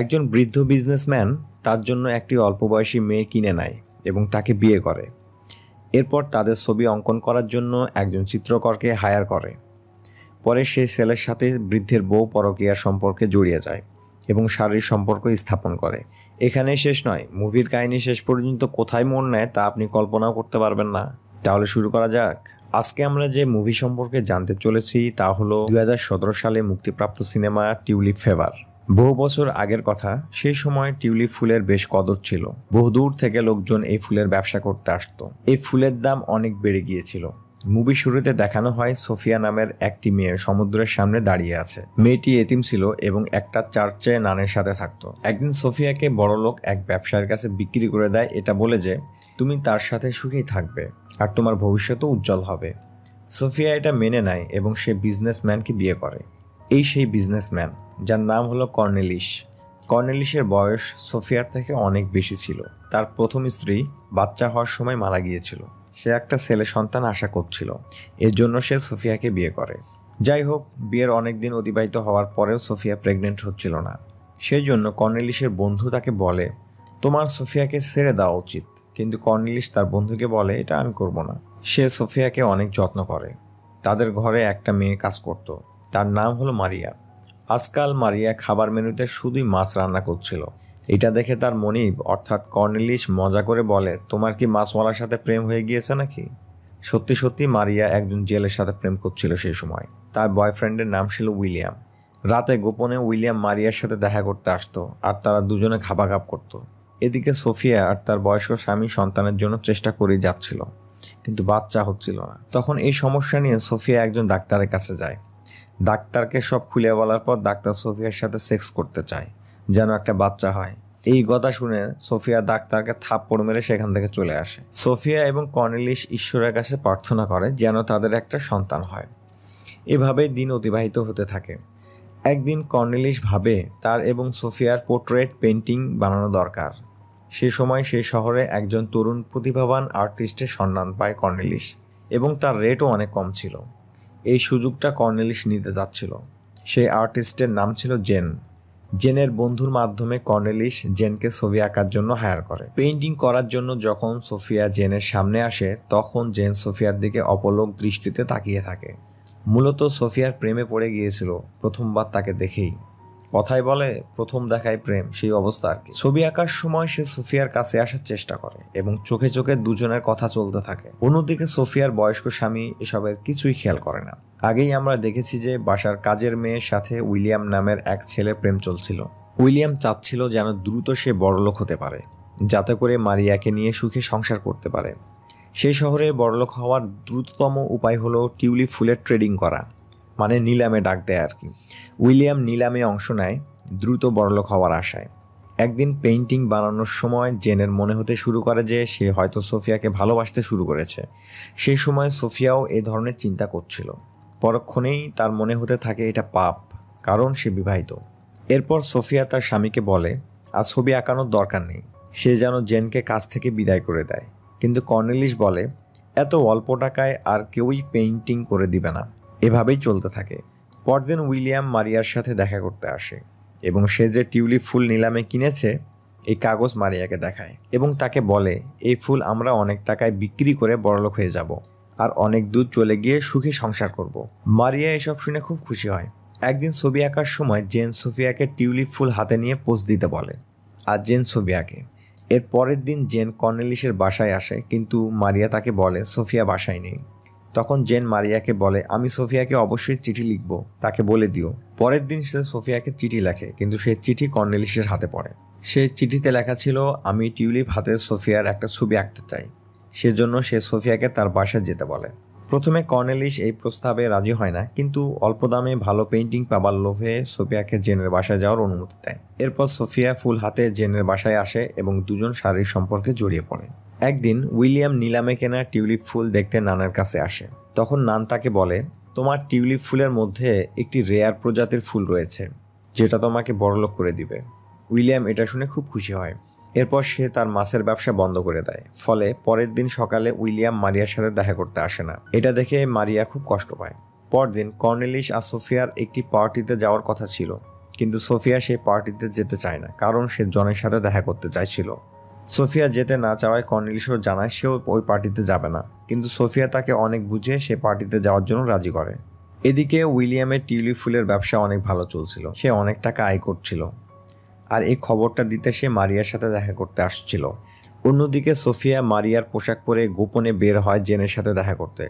একজন বৃদ্ধ বিজনেসম্যান তার জন্য একটি অল্প বয়সী মেয়ে কিনে নেয় এবং তাকে বিয়ে করে এরপর তাদের ছবি অঙ্কন করার জন্য একজন চিত্রকরকে হায়ার করে পরে সে ছেলের সাথে বৃদ্ধের বউ পরকীয়ার সম্পর্কে জড়িয়ে যায় এবং শারীরিক সম্পর্ক স্থাপন করে এখানে শেষ নয় মুভির কাহিনী শেষ পর্যন্ত কোথায় মন নেয় তা আপনি কল্পনাও করতে পারবেন না তাহলে শুরু করা যাক আজকে আমরা যে মুভি সম্পর্কে জানতে চলেছি তা হলো দু সালে মুক্তিপ্রাপ্ত সিনেমা টিউলিপ ফেভার বহু বছর আগের কথা সেই সময় টিউলিপ ফুলের বেশ কদর ছিল বহুদূর থেকে লোকজন এই ফুলের ব্যবসা করতে আসতো এই ফুলের দাম অনেক বেড়ে গিয়েছিল মুভি শুরুতে দেখানো হয় সোফিয়া নামের একটি মেয়ে সমুদ্রের সামনে দাঁড়িয়ে আছে মেয়েটি এতিম ছিল এবং একটা চার্চে নানের সাথে থাকতো একদিন সোফিয়াকে লোক এক ব্যবসার কাছে বিক্রি করে দেয় এটা বলে যে তুমি তার সাথে সুখেই থাকবে আর তোমার ভবিষ্যতও উজ্জ্বল হবে সোফিয়া এটা মেনে নেয় এবং সে বিজনেসম্যানকে বিয়ে করে এই সেই বিজনেসম্যান যার নাম হলো কর্নেলিশ কর্নেলিশের বয়স সোফিয়ার থেকে অনেক বেশি ছিল তার প্রথম স্ত্রী বাচ্চা হওয়ার সময় মারা গিয়েছিল সে একটা ছেলে সন্তান আশা করছিল এর জন্য সে সোফিয়াকে বিয়ে করে যাই হোক বিয়ের অনেক দিন অতিবাহিত হওয়ার পরেও সোফিয়া প্রেগনেন্ট হচ্ছিল না সেই জন্য কর্নেলিশের বন্ধু তাকে বলে তোমার সোফিয়াকে ছেড়ে দেওয়া উচিত কিন্তু কর্নেলিশ তার বন্ধুকে বলে এটা আমি করব না সে সোফিয়াকে অনেক যত্ন করে তাদের ঘরে একটা মেয়ে কাজ করত তার নাম হলো মারিয়া আজকাল মারিয়া খাবার মেনুতে শুধুই মাছ রান্না করছিল এটা দেখে তার মনিব অর্থাৎ কর্নেলিশ মজা করে বলে তোমার কি মাছওয়ালার সাথে প্রেম হয়ে গিয়েছে নাকি সত্যি সত্যি মারিয়া একজন জেলের সাথে প্রেম করছিল সেই সময় তার বয়ফ্রেন্ডের নাম ছিল উইলিয়াম রাতে গোপনে উইলিয়াম মারিয়ার সাথে দেখা করতে আসতো আর তারা দুজনে খাপাখাপ করত। এদিকে সোফিয়া আর তার বয়স্ক স্বামী সন্তানের জন্য চেষ্টা করেই যাচ্ছিল কিন্তু বাচ্চা হচ্ছিল না তখন এই সমস্যা নিয়ে সোফিয়া একজন ডাক্তারের কাছে যায় ডাক্তারকে সব খুলে বলার পর ডাক্তার সোফিয়ার সাথে সেক্স করতে চায় যেন একটা বাচ্চা হয় এই কথা শুনে সোফিয়া ডাক্তারকে থাপ্পড় মেরে সেখান থেকে চলে আসে সোফিয়া এবং কর্নেলিস ঈশ্বরের কাছে প্রার্থনা করে যেন তাদের একটা সন্তান হয় এভাবেই দিন অতিবাহিত হতে থাকে একদিন কর্নেলিস ভাবে তার এবং সোফিয়ার পোর্ট্রেট পেন্টিং বানানো দরকার সে সময় সেই শহরে একজন তরুণ প্রতিভাবান আর্টিস্টের সন্ধান পায় কর্নেলিস এবং তার রেটও অনেক কম ছিল এই সুযোগটা কর্নেলিস নিতে যাচ্ছিল সেই আর্টিস্টের নাম ছিল জেন জেনের বন্ধুর মাধ্যমে কর্নেলিস জেনকে ছবি আঁকার জন্য হায়ার করে পেইন্টিং করার জন্য যখন সোফিয়া জেনের সামনে আসে তখন জেন সোফিয়ার দিকে অপলোক দৃষ্টিতে তাকিয়ে থাকে মূলত সোফিয়ার প্রেমে পড়ে গিয়েছিল প্রথমবার তাকে দেখেই কথাই বলে প্রথম দেখায় প্রেম সেই অবস্থা আর কি ছবি আঁকার সময় সে সোফিয়ার কাছে আসার চেষ্টা করে এবং চোখে চোখে দুজনের কথা চলতে থাকে অন্যদিকে সোফিয়ার বয়স্ক স্বামী এসবের কিছুই খেয়াল করে না আগেই আমরা দেখেছি যে বাসার কাজের মেয়ের সাথে উইলিয়াম নামের এক ছেলে প্রেম চলছিল উইলিয়াম চাচ্ছিল যেন দ্রুত সে বড়লোক হতে পারে যাতে করে মারিয়াকে নিয়ে সুখে সংসার করতে পারে সেই শহরে বড়লোক হওয়ার দ্রুততম উপায় হলো টিউলিপ ফুলের ট্রেডিং করা মানে নিলামে ডাক দেয় আর কি উইলিয়াম নিলামে অংশ নেয় দ্রুত বড়লোক হওয়ার আশায় একদিন পেইন্টিং বানানোর সময় জেনের মনে হতে শুরু করে যে সে হয়তো সোফিয়াকে ভালোবাসতে শুরু করেছে সেই সময় সোফিয়াও এ ধরনের চিন্তা করছিল পরক্ষণেই তার মনে হতে থাকে এটা পাপ কারণ সে বিবাহিত এরপর সোফিয়া তার স্বামীকে বলে আর ছবি আঁকানোর দরকার নেই সে যেন জেনকে কাছ থেকে বিদায় করে দেয় কিন্তু কর্নেলিস বলে এত অল্প টাকায় আর কেউই পেইন্টিং করে দিবে না এভাবেই চলতে থাকে পরদিন উইলিয়াম মারিয়ার সাথে দেখা করতে আসে এবং সে যে টিউলিপ ফুল নিলামে কিনেছে এই কাগজ মারিয়াকে দেখায় এবং তাকে বলে এই ফুল আমরা অনেক টাকায় বিক্রি করে বড়লোক হয়ে যাব আর অনেক দূর চলে গিয়ে সুখে সংসার করব। মারিয়া এসব শুনে খুব খুশি হয় একদিন ছবি আঁকার সময় জেন সোফিয়াকে টিউলিপ ফুল হাতে নিয়ে পোস্ট দিতে বলে আর জেন সোফিয়াকে এর পরের দিন জেন কর্নেলিসের বাসায় আসে কিন্তু মারিয়া তাকে বলে সোফিয়া বাসায় নেই তখন জেন মারিয়াকে বলে আমি সোফিয়াকে অবশ্যই চিঠি লিখব তাকে বলে দিও পরের দিন সে সোফিয়াকে চিঠি লেখে কিন্তু সে চিঠি কর্নেলিসের হাতে পড়ে সে চিঠিতে লেখা ছিল আমি টিউলিপ হাতে সোফিয়ার একটা ছবি আঁকতে চাই সেজন্য সে সোফিয়াকে তার বাসায় যেতে বলে প্রথমে কর্নেলিস এই প্রস্তাবে রাজি হয় না কিন্তু অল্প দামে ভালো পেন্টিং পাবার লোভে সোফিয়াকে জেনের বাসায় যাওয়ার অনুমতি দেয় এরপর সোফিয়া ফুল হাতে জেনের বাসায় আসে এবং দুজন শারীরিক সম্পর্কে জড়িয়ে পড়ে একদিন উইলিয়াম নিলামে কেনা টিউলিপ ফুল দেখতে নানার কাছে আসে তখন নান তাকে বলে তোমার টিউলিপ ফুলের মধ্যে একটি রেয়ার প্রজাতির ফুল রয়েছে যেটা তোমাকে বড়লোক করে দিবে উইলিয়াম এটা শুনে খুব খুশি হয় এরপর সে তার মাছের ব্যবসা বন্ধ করে দেয় ফলে পরের দিন সকালে উইলিয়াম মারিয়ার সাথে দেখা করতে আসে না এটা দেখে মারিয়া খুব কষ্ট পায় পরদিন কর্নেলিশ আর সোফিয়ার একটি পার্টিতে যাওয়ার কথা ছিল কিন্তু সোফিয়া সেই পার্টিতে যেতে চায় না কারণ সে জনের সাথে দেখা করতে চাইছিল সোফিয়া যেতে না চাওয়ায় কর্নেলিসও জানায় সেও ওই পার্টিতে যাবে না কিন্তু সোফিয়া তাকে অনেক বুঝে সে পার্টিতে যাওয়ার জন্য রাজি করে এদিকে উইলিয়ামের টিউলিপ ফুলের ব্যবসা অনেক ভালো চলছিল সে অনেক টাকা আয় করছিল আর এই খবরটা দিতে সে মারিয়ার সাথে দেখা করতে আসছিল অন্যদিকে সোফিয়া মারিয়ার পোশাক পরে গোপনে বের হয় জেনের সাথে দেখা করতে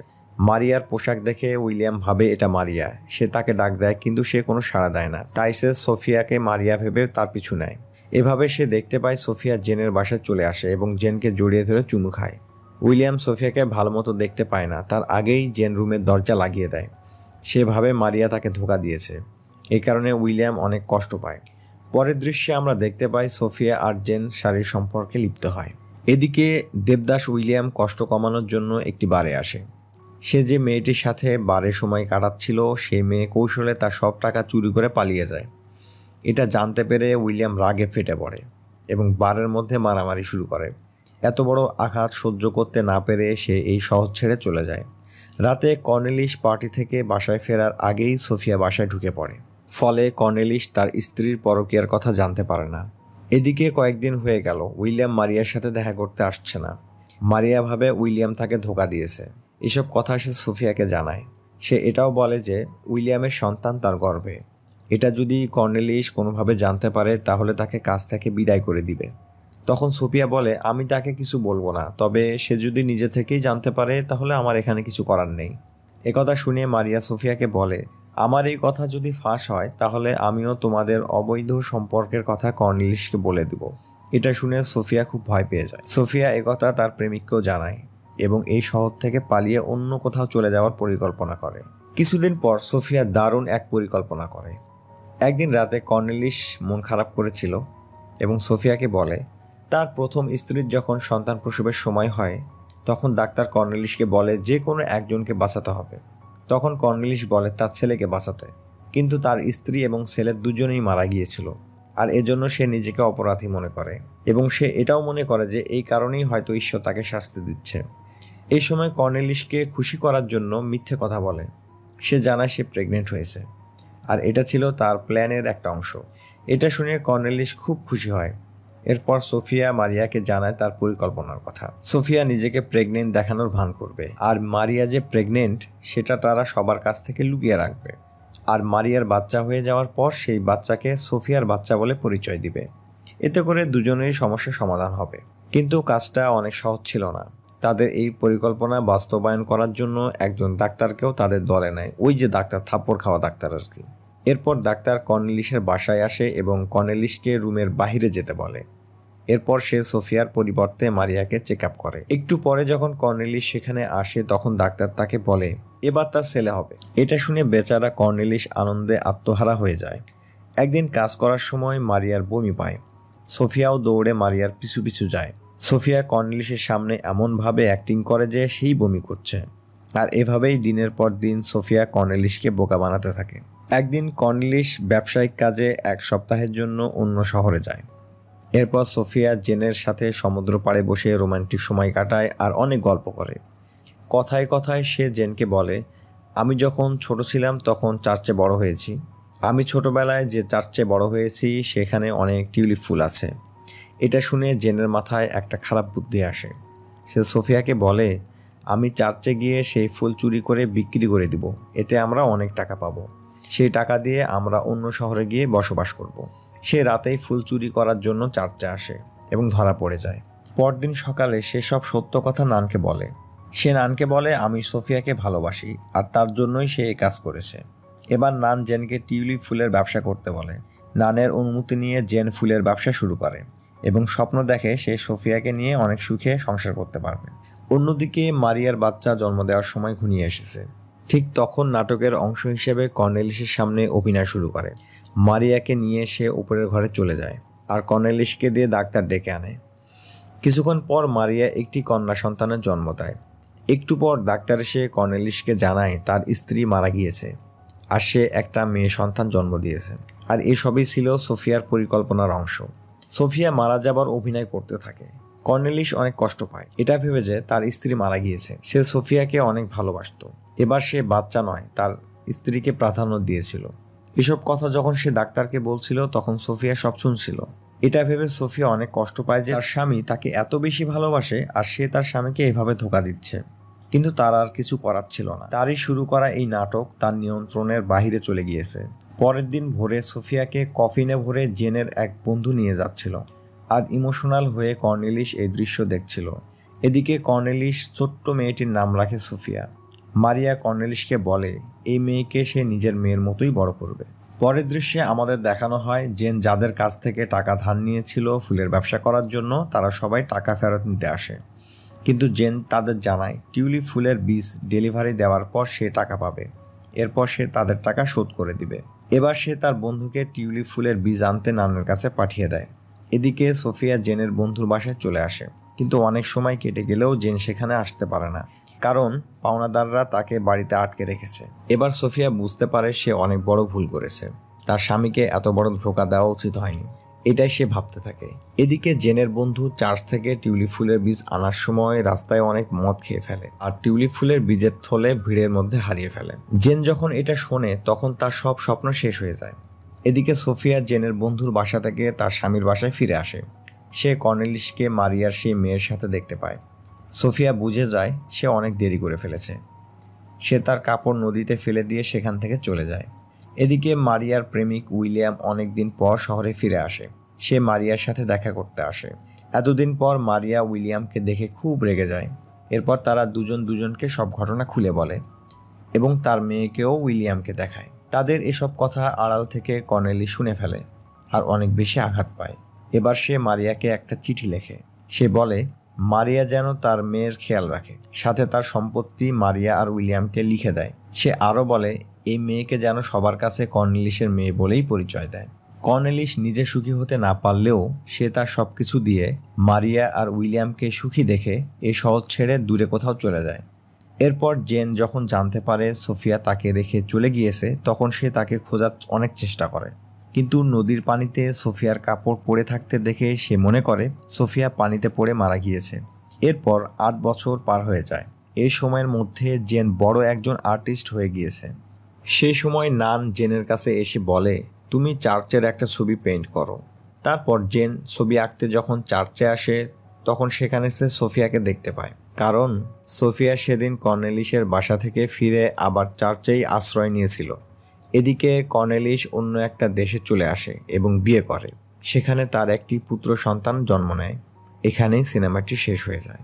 মারিয়ার পোশাক দেখে উইলিয়াম ভাবে এটা মারিয়া সে তাকে ডাক দেয় কিন্তু সে কোনো সাড়া দেয় না তাই সে সোফিয়াকে মারিয়া ভেবে তার পিছু নেয় এভাবে সে দেখতে পায় সোফিয়া জেনের বাসায় চলে আসে এবং জেনকে জড়িয়ে ধরে চুমু খায় উইলিয়াম সোফিয়াকে ভালো মতো দেখতে পায় না তার আগেই জেন রুমের দরজা লাগিয়ে দেয় সেভাবে মারিয়া তাকে ধোকা দিয়েছে এই কারণে উইলিয়াম অনেক কষ্ট পায় পরের দৃশ্যে আমরা দেখতে পাই সোফিয়া আর জেন শাড়ির সম্পর্কে লিপ্ত হয় এদিকে দেবদাস উইলিয়াম কষ্ট কমানোর জন্য একটি বারে আসে সে যে মেয়েটির সাথে বারে সময় কাটাচ্ছিল সেই মেয়ে কৌশলে তার সব টাকা চুরি করে পালিয়ে যায় এটা জানতে পেরে উইলিয়াম রাগে ফেটে পড়ে এবং বারের মধ্যে মারামারি শুরু করে এত বড় আঘাত সহ্য করতে না পেরে সে এই শহর ছেড়ে চলে যায় রাতে কর্নেলিশ পার্টি থেকে বাসায় ফেরার আগেই সোফিয়া বাসায় ঢুকে পড়ে ফলে কর্নেলিশ তার স্ত্রীর পরকীয়ার কথা জানতে পারে না এদিকে কয়েকদিন হয়ে গেল উইলিয়াম মারিয়ার সাথে দেখা করতে আসছে না মারিয়া ভাবে উইলিয়াম তাকে ধোকা দিয়েছে এসব কথা সে সোফিয়াকে জানায় সে এটাও বলে যে উইলিয়ামের সন্তান তার গর্ভে এটা যদি কর্নেলিশ কোনোভাবে জানতে পারে তাহলে তাকে কাজ থেকে বিদায় করে দিবে তখন সোফিয়া বলে আমি তাকে কিছু বলবো না তবে সে যদি নিজে থেকেই জানতে পারে তাহলে আমার এখানে কিছু করার নেই একথা শুনে মারিয়া সোফিয়াকে বলে আমার এই কথা যদি ফাঁস হয় তাহলে আমিও তোমাদের অবৈধ সম্পর্কের কথা কর্নেলিশকে বলে দেব এটা শুনে সোফিয়া খুব ভয় পেয়ে যায় সোফিয়া একথা তার প্রেমিককেও জানায় এবং এই শহর থেকে পালিয়ে অন্য কোথাও চলে যাওয়ার পরিকল্পনা করে কিছুদিন পর সোফিয়া দারুণ এক পরিকল্পনা করে একদিন রাতে কর্নেলিস মন খারাপ করেছিল এবং সোফিয়াকে বলে তার প্রথম স্ত্রীর যখন সন্তান প্রসবের সময় হয় তখন ডাক্তার কর্নেলিসকে বলে যে কোনো একজনকে বাঁচাতে হবে তখন কর্নেলিস বলে তার ছেলেকে বাঁচাতে কিন্তু তার স্ত্রী এবং ছেলে দুজনেই মারা গিয়েছিল আর এজন্য সে নিজেকে অপরাধী মনে করে এবং সে এটাও মনে করে যে এই কারণেই হয়তো ঈশ্বর তাকে শাস্তি দিচ্ছে এই সময় কর্নেলিসকে খুশি করার জন্য মিথ্যে কথা বলে সে জানায় সে প্রেগনেন্ট হয়েছে আর এটা ছিল তার প্ল্যানের একটা অংশ এটা শুনে কর্নেলিস খুব খুশি হয় এরপর সোফিয়া মারিয়াকে জানায় তার পরিকল্পনার কথা সোফিয়া নিজেকে প্রেগনেন্ট দেখানোর ভান করবে আর মারিয়া যে প্রেগনেন্ট সেটা তারা সবার কাছ থেকে লুকিয়ে রাখবে আর মারিয়ার বাচ্চা হয়ে যাওয়ার পর সেই বাচ্চাকে সোফিয়ার বাচ্চা বলে পরিচয় দিবে এতে করে দুজনেরই সমস্যার সমাধান হবে কিন্তু কাজটা অনেক সহজ ছিল না তাদের এই পরিকল্পনা বাস্তবায়ন করার জন্য একজন ডাক্তারকেও তাদের দলে নেয় ওই যে ডাক্তার থাপ্পড় খাওয়া ডাক্তার আর কি এরপর ডাক্তার কর্নেলিসের বাসায় আসে এবং কর্নেলিসকে রুমের বাহিরে যেতে বলে এরপর সে সোফিয়ার পরিবর্তে মারিয়াকে চেক আপ করে একটু পরে যখন কর্নেলিস সেখানে আসে তখন ডাক্তার তাকে বলে এবার তার ছেলে হবে এটা শুনে বেচারা কর্নেলিস আনন্দে আত্মহারা হয়ে যায় একদিন কাজ করার সময় মারিয়ার বমি পায় সোফিয়াও দৌড়ে মারিয়ার পিছু পিছু যায় সোফিয়া কর্নেলিসের সামনে এমনভাবে অ্যাক্টিং করে যে সেই বমি করছে আর এভাবেই দিনের পর দিন সোফিয়া কর্নেলিসকে বোকা বানাতে থাকে একদিন কনলিশ ব্যবসায়িক কাজে এক সপ্তাহের জন্য অন্য শহরে যায় এরপর সোফিয়া জেনের সাথে সমুদ্র পাড়ে বসে রোমান্টিক সময় কাটায় আর অনেক গল্প করে কথায় কথায় সে জেনকে বলে আমি যখন ছোট ছিলাম তখন চার্চে বড় হয়েছি আমি ছোটবেলায় যে চার্চে বড় হয়েছি সেখানে অনেক টিউলিপ ফুল আছে এটা শুনে জেনের মাথায় একটা খারাপ বুদ্ধি আসে সে সোফিয়াকে বলে আমি চার্চে গিয়ে সেই ফুল চুরি করে বিক্রি করে দিব এতে আমরা অনেক টাকা পাবো সেই টাকা দিয়ে আমরা অন্য শহরে গিয়ে বসবাস করব। সে রাতেই ফুল চুরি করার জন্য চার্চে আসে এবং ধরা পড়ে যায় পরদিন সকালে সে সব সত্য কথা নানকে বলে সে নানকে বলে আমি সোফিয়াকে ভালোবাসি আর তার জন্যই সে এই কাজ করেছে এবার নান জেনকে টিউলিপ ফুলের ব্যবসা করতে বলে নানের অনুমতি নিয়ে জেন ফুলের ব্যবসা শুরু করে এবং স্বপ্ন দেখে সে সোফিয়াকে নিয়ে অনেক সুখে সংসার করতে পারবে অন্যদিকে মারিয়ার বাচ্চা জন্ম দেওয়ার সময় ঘুনিয়ে এসেছে ঠিক তখন নাটকের অংশ হিসেবে কর্নেলিসের সামনে অভিনয় শুরু করে মারিয়াকে নিয়ে সে উপরের ঘরে চলে যায় আর কর্নেলিসকে দিয়ে ডাক্তার ডেকে আনে কিছুক্ষণ পর মারিয়া একটি কন্যা সন্তানের জন্ম দেয় একটু পর ডাক্তার এসে কর্নেলিসকে জানায় তার স্ত্রী মারা গিয়েছে আর সে একটা মেয়ে সন্তান জন্ম দিয়েছে আর এসবই ছিল সোফিয়ার পরিকল্পনার অংশ সোফিয়া মারা যাবার অভিনয় করতে থাকে কর্নেলিস অনেক কষ্ট পায় এটা ভেবে যে তার স্ত্রী মারা গিয়েছে সে সোফিয়াকে অনেক ভালোবাসত এবার সে বাচ্চা নয় তার স্ত্রীকে প্রাধান্য দিয়েছিল এসব কথা যখন সে ডাক্তারকে বলছিল তখন সোফিয়া সব শুনছিল এটা ভেবে সোফিয়া অনেক কষ্ট পায় যে তার স্বামী তাকে এত বেশি ভালোবাসে আর সে তার স্বামীকে এভাবে ধোকা দিচ্ছে কিন্তু তার আর কিছু করার ছিল না তারই শুরু করা এই নাটক তার নিয়ন্ত্রণের বাহিরে চলে গিয়েছে পরের দিন ভোরে সোফিয়াকে কফিনে ভরে জেনের এক বন্ধু নিয়ে যাচ্ছিল আর ইমোশনাল হয়ে কর্নেলিশ এই দৃশ্য দেখছিল এদিকে কর্নেলিশ ছোট্ট মেয়েটির নাম রাখে সোফিয়া মারিয়া কর্নেলিসকে বলে এই মেয়েকে সে নিজের মেয়ের মতোই বড় করবে পরের দৃশ্যে আমাদের দেখানো হয় জেন যাদের কাছ থেকে টাকা ধার নিয়েছিল ফুলের ব্যবসা করার জন্য তারা সবাই টাকা ফেরত নিতে আসে কিন্তু জেন তাদের জানায় টিউলিপ ফুলের বীজ ডেলিভারি দেওয়ার পর সে টাকা পাবে এরপর সে তাদের টাকা শোধ করে দিবে এবার সে তার বন্ধুকে টিউলিপ ফুলের বীজ আনতে নানের কাছে পাঠিয়ে দেয় এদিকে সোফিয়া জেনের বন্ধুর বাসায় চলে আসে কিন্তু অনেক সময় কেটে গেলেও জেন সেখানে আসতে পারে না কারণ পাওনাদাররা তাকে বাড়িতে আটকে রেখেছে এবার সোফিয়া বুঝতে পারে সে অনেক বড় ভুল করেছে তার স্বামীকে এত বড় ধোকা দেওয়া উচিত হয়নি এটাই সে ভাবতে থাকে এদিকে জেনের বন্ধু চার্চ থেকে টিউলিপ ফুলের বীজ আনার সময় রাস্তায় অনেক মদ খেয়ে ফেলে আর টিউলিপ ফুলের বীজের থলে ভিড়ের মধ্যে হারিয়ে ফেলে জেন যখন এটা শোনে তখন তার সব স্বপ্ন শেষ হয়ে যায় এদিকে সোফিয়া জেনের বন্ধুর বাসা থেকে তার স্বামীর বাসায় ফিরে আসে সে কর্নেলিশকে মারিয়ার সেই মেয়ের সাথে দেখতে পায় সোফিয়া বুঝে যায় সে অনেক দেরি করে ফেলেছে সে তার কাপড় নদীতে ফেলে দিয়ে সেখান থেকে চলে যায় এদিকে মারিয়ার প্রেমিক উইলিয়াম অনেক দিন পর শহরে ফিরে আসে সে মারিয়ার সাথে দেখা করতে আসে এতদিন পর মারিয়া উইলিয়ামকে দেখে খুব রেগে যায় এরপর তারা দুজন দুজনকে সব ঘটনা খুলে বলে এবং তার মেয়েকেও উইলিয়ামকে দেখায় তাদের এসব কথা আড়াল থেকে কর্নেলি শুনে ফেলে আর অনেক বেশি আঘাত পায় এবার সে মারিয়াকে একটা চিঠি লেখে সে বলে মারিয়া যেন তার মেয়ের খেয়াল রাখে সাথে তার সম্পত্তি মারিয়া আর উইলিয়ামকে লিখে দেয় সে আরও বলে এই মেয়েকে যেন সবার কাছে কর্নেলিশের মেয়ে বলেই পরিচয় দেয় কর্নেলিশ নিজে সুখী হতে না পারলেও সে তার সব কিছু দিয়ে মারিয়া আর উইলিয়ামকে সুখী দেখে এ শহর ছেড়ে দূরে কোথাও চলে যায় এরপর জেন যখন জানতে পারে সোফিয়া তাকে রেখে চলে গিয়েছে তখন সে তাকে খোঁজার অনেক চেষ্টা করে কিন্তু নদীর পানিতে সোফিয়ার কাপড় পরে থাকতে দেখে সে মনে করে সোফিয়া পানিতে পড়ে মারা গিয়েছে এরপর আট বছর পার হয়ে যায় এই সময়ের মধ্যে জেন বড় একজন আর্টিস্ট হয়ে গিয়েছে সেই সময় নান জেনের কাছে এসে বলে তুমি চার্চের একটা ছবি পেন্ট করো তারপর জেন ছবি আঁকতে যখন চার্চে আসে তখন সেখানে সে সোফিয়াকে দেখতে পায় কারণ সোফিয়া সেদিন কর্নেলিসের বাসা থেকে ফিরে আবার চার্চেই আশ্রয় নিয়েছিল এদিকে কর্নেলিস অন্য একটা দেশে চলে আসে এবং বিয়ে করে সেখানে তার একটি পুত্র সন্তান জন্ম নেয় এখানেই সিনেমাটি শেষ হয়ে যায়